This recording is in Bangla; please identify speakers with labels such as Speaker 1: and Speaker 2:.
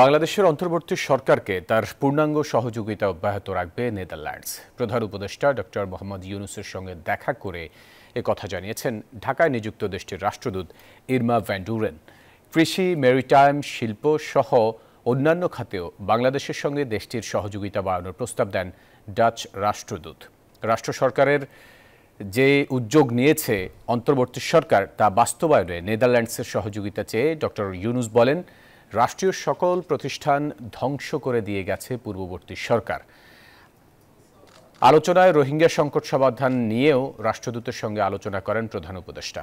Speaker 1: বাংলাদেশের অন্তর্বর্তী সরকারকে তার পূর্ণাঙ্গ সহযোগিতা অব্যাহত রাখবে নেদারল্যান্ডস প্রধান উপদেষ্টা ডক্টর মোহাম্মদ ইউনুসের সঙ্গে দেখা করে এ কথা জানিয়েছেন ঢাকায় নিযুক্ত দেশটির রাষ্ট্রদূত ইরমা ভ্যান্ডুরেন কৃষি মেরিটাইম শিল্প সহ অন্যান্য খাতেও বাংলাদেশের সঙ্গে দেশটির সহযোগিতা বাড়ানোর প্রস্তাব দেন ডাচ রাষ্ট্রদূত রাষ্ট্র সরকারের যে উদ্যোগ নিয়েছে অন্তর্বর্তী সরকার তা বাস্তবায়নে নেদারল্যান্ডসের সহযোগিতা চেয়ে ডক্টর ইউনুস বলেন রাষ্ট্রীয় সকল প্রতিষ্ঠান ধ্বংস করে দিয়ে গেছে পূর্ববর্তী সরকার আলোচনায় রোহিঙ্গা সংকট সমাধান নিয়েও রাষ্ট্রদূতের সঙ্গে আলোচনা করেন প্রধান উপদেষ্টা